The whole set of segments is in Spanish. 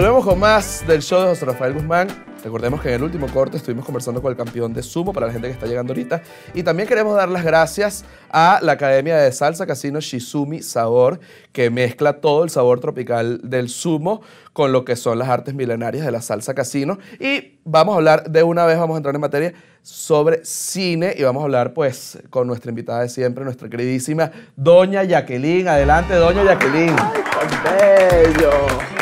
volvemos con más del show de José Rafael Guzmán. Recordemos que en el último corte estuvimos conversando con el campeón de sumo para la gente que está llegando ahorita. Y también queremos dar las gracias a la Academia de Salsa Casino Shizumi Sabor, que mezcla todo el sabor tropical del sumo con lo que son las artes milenarias de la salsa casino. Y vamos a hablar de una vez, vamos a entrar en materia sobre cine y vamos a hablar pues con nuestra invitada de siempre, nuestra queridísima Doña Jacqueline. Adelante, Doña Jacqueline. ¡Ay, bello!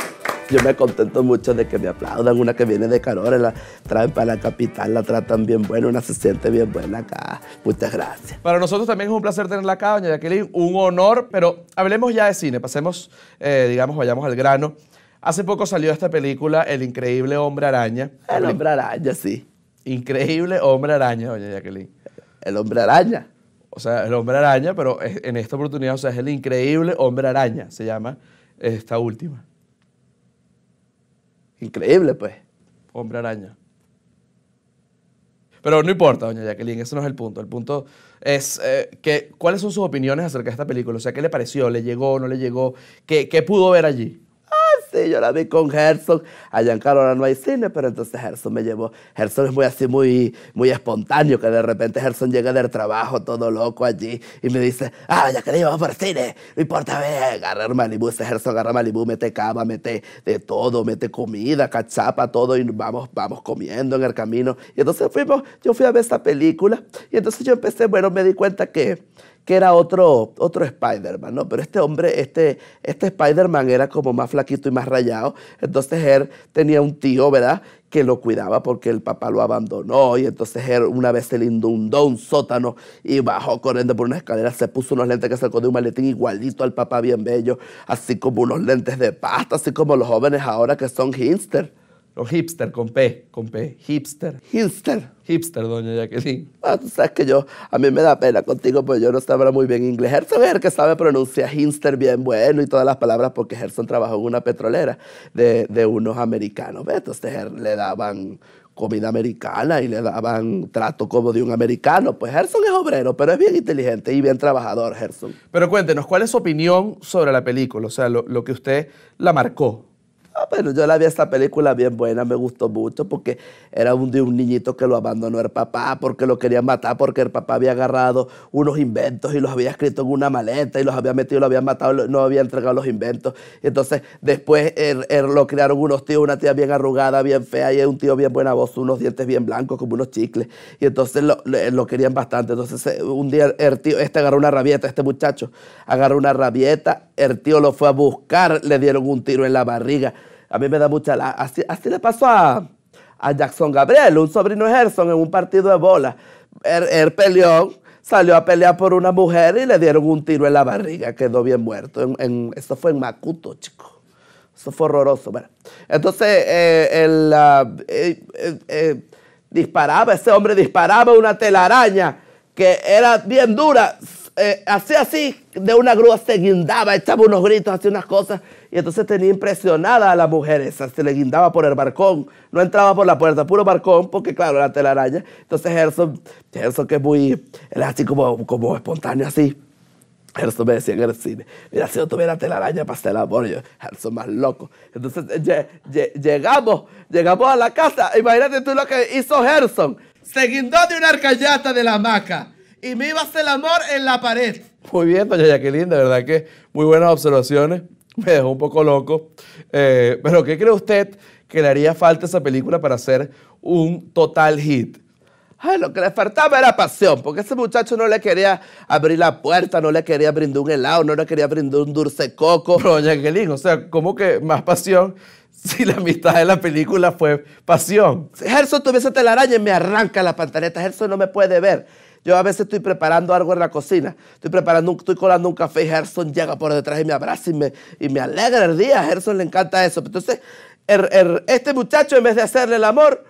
Yo me contento mucho de que me aplaudan. Una que viene de Carora, la traen para la capital, la tratan bien buena, una se siente bien buena acá. Muchas gracias. Para nosotros también es un placer tenerla acá, doña Jacqueline. Un honor, pero hablemos ya de cine. Pasemos, eh, digamos, vayamos al grano. Hace poco salió esta película, El Increíble Hombre Araña. El Hombre Araña, sí. Increíble Hombre Araña, doña Jacqueline. El Hombre Araña. O sea, el Hombre Araña, pero en esta oportunidad, o sea, es el Increíble Hombre Araña, se llama esta última increíble, pues. Hombre araña. Pero no importa, doña Jacqueline, ese no es el punto. El punto es eh, que, cuáles son sus opiniones acerca de esta película. O sea, ¿qué le pareció? ¿Le llegó? ¿No le llegó? ¿Qué, qué pudo ver allí? sí, yo la vi con Gerson, Allá en Carolina no hay cine, pero entonces Gerson me llevó. Gerson es muy así, muy, muy espontáneo, que de repente Gerson llega del trabajo todo loco allí y me dice, ah, ya que le llevamos el cine, no importa, ve, agarrar Malibu, ese Gerson agarra Malibu, mete cama, mete de todo, mete comida, cachapa, todo y vamos, vamos comiendo en el camino. Y entonces fuimos, yo fui a ver esta película y entonces yo empecé, bueno, me di cuenta que que era otro, otro Spider-Man, ¿no? Pero este hombre, este, este Spider-Man era como más flaquito y más rayado. Entonces él tenía un tío, ¿verdad? que lo cuidaba porque el papá lo abandonó y entonces él una vez se le inundó un sótano y bajó corriendo por una escalera, se puso unos lentes que sacó de un maletín igualito al papá bien bello, así como unos lentes de pasta, así como los jóvenes ahora que son hipster. Los hipster con P, con P, hipster. Hipster. Hipster, doña Jacqueline. Ah, tú sabes que yo, a mí me da pena contigo porque yo no sabrá muy bien inglés. Gerson es el que sabe pronunciar hipster bien bueno y todas las palabras porque Gerson trabajó en una petrolera de, de unos americanos. ¿ves? Entonces este le daban comida americana y le daban trato como de un americano. Pues Gerson es obrero, pero es bien inteligente y bien trabajador, Gerson. Pero cuéntenos, ¿cuál es su opinión sobre la película? O sea, lo que usted la marcó. Ah, bueno, yo la vi esta película bien buena, me gustó mucho porque era un de un niñito que lo abandonó el papá porque lo querían matar, porque el papá había agarrado unos inventos y los había escrito en una maleta y los había metido, lo habían matado, no había entregado los inventos. entonces después er, er, lo crearon unos tíos, una tía bien arrugada, bien fea y un tío bien buena voz, unos dientes bien blancos como unos chicles. Y entonces lo, lo querían bastante. Entonces eh, un día el tío, este agarró una rabieta, este muchacho agarró una rabieta el tío lo fue a buscar, le dieron un tiro en la barriga. A mí me da mucha... La... Así, le pasó a, Jackson Gabriel, un sobrino de Gerson, en un partido de bola. Él, peleó, salió a pelear por una mujer y le dieron un tiro en la barriga, quedó bien muerto. En, eso fue en Macuto, chico. Eso fue horroroso. entonces, eh, el, eh, eh, disparaba, ese hombre disparaba una telaraña que era bien dura, eh, así, de una grúa se guindaba, echaba unos gritos, hacía unas cosas, y entonces tenía impresionada a la mujer esa, se le guindaba por el barcón, no entraba por la puerta, puro barcón, porque claro, era telaraña. Entonces Gerson, Gerson que es muy, él es así como, como espontáneo, así. Gerson me decía en el cine, mira, si yo tuviera telaraña para hacer el amor, Gerson más loco. Entonces eh, llegamos, llegamos a la casa, imagínate tú lo que hizo Gerson, se guindó de una arcayata de la maca y me iba a hacer el amor en la pared. Muy bien, doña Jacqueline, de verdad que muy buenas observaciones. Me dejó un poco loco. Eh, pero ¿qué cree usted que le haría falta a esa película para hacer un total hit? lo que le faltaba era pasión, porque ese muchacho no le quería abrir la puerta, no le quería brindar un helado, no le quería brindar un dulce coco. Pero, doña Jacqueline, o sea, ¿cómo que más pasión si la mitad de la película fue pasión? Si Gerson tuviese telaraña, me arranca la pantaleta, Gerson no me puede ver. Yo a veces estoy preparando algo en la cocina, estoy preparando, estoy colando un café y Gerson llega por detrás y me abraza y me, y me alegra el día. A Gerson le encanta eso. Entonces, este muchacho en vez de hacerle el amor,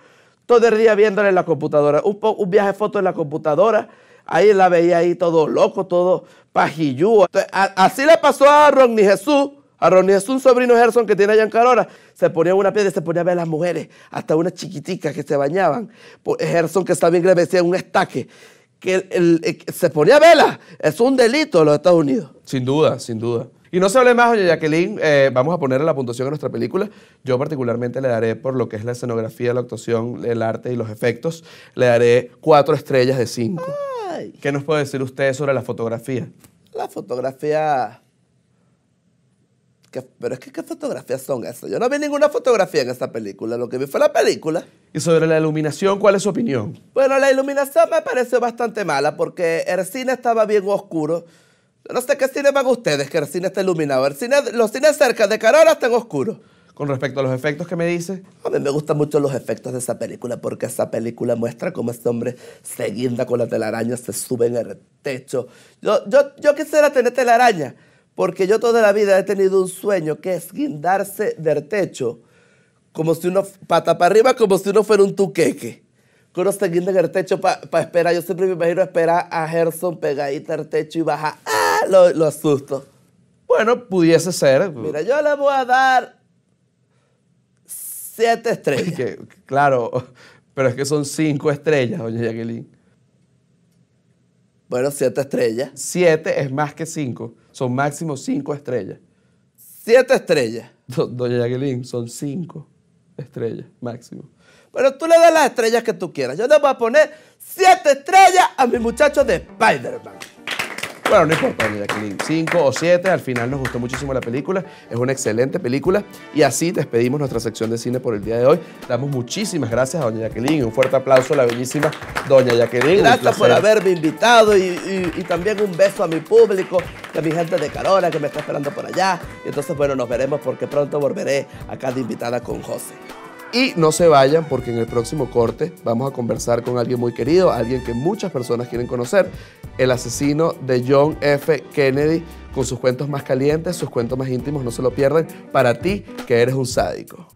todo el día viéndole en la computadora, un, un viaje foto en la computadora, ahí la veía ahí todo loco, todo pajillú. así le pasó a Ronnie Jesús. A Ronnie Jesús, un sobrino Gerson que tiene allá en Carora, se ponía una piedra y se ponía a ver a las mujeres, hasta unas chiquiticas que se bañaban. Pues, Gerson, que está bien le decía un estaque. Eh, que se ponía vela es un delito en los Estados Unidos. Sin duda, sin duda. Y no se hable más, oye Jacqueline, eh, vamos a ponerle la puntuación a nuestra película. Yo particularmente le daré, por lo que es la escenografía, la actuación, el arte y los efectos, le daré cuatro estrellas de cinco. ¿Qué nos puede decir usted sobre la fotografía? La fotografía pero es que, ¿qué fotografías son esas? Yo no vi ninguna fotografía en esa película, lo que vi fue la película. ¿Y sobre la iluminación, cuál es su opinión? Bueno, la iluminación me pareció bastante mala porque el cine estaba bien oscuro. No sé qué cine van ustedes, que el cine está iluminado. los cines cerca de Carora están oscuros. Con respecto a los efectos que me dice. A mí me gustan mucho los efectos de esa película porque esa película muestra cómo este hombre se guinda con la telaraña, se sube en el techo. Yo, yo, yo quisiera tener telaraña porque yo toda la vida he tenido un sueño que es guindarse del techo, como si uno, pata para arriba, como si uno fuera un tuqueque. Que uno se guinda el techo para esperar. Yo siempre me imagino esperar a Gerson pegadita al techo y baja. ¡Ah! Lo, asusto. Bueno, pudiese ser. Mira, yo le voy a dar siete estrellas. claro, pero es que son cinco estrellas, doña Jacqueline. Bueno, siete estrellas. Siete es más que cinco. Son máximo cinco estrellas. Siete estrellas. Doña Jacqueline, son cinco estrellas máximo. Bueno, tú le das las estrellas que tú quieras. Yo le voy a poner siete estrellas a mi muchacho de Spider-Man. Bueno, no importa, doña Jacqueline. Cinco o siete, al final nos gustó muchísimo la película. Es una excelente película. Y así despedimos nuestra sección de cine por el día de hoy. Damos muchísimas gracias a doña Jacqueline. y Un fuerte aplauso a la bellísima doña Jacqueline. Gracias por haberme invitado y, también un beso a mi público, a mi gente de Carola que me está esperando por allá. Y entonces, bueno, nos veremos porque pronto volveré acá de invitada con José. Y no se vayan porque en el próximo corte vamos a conversar con alguien muy querido, alguien que muchas personas quieren conocer, el asesino de John F. Kennedy, con sus cuentos más calientes, sus cuentos más íntimos, no se lo pierdan, para ti que eres un sádico.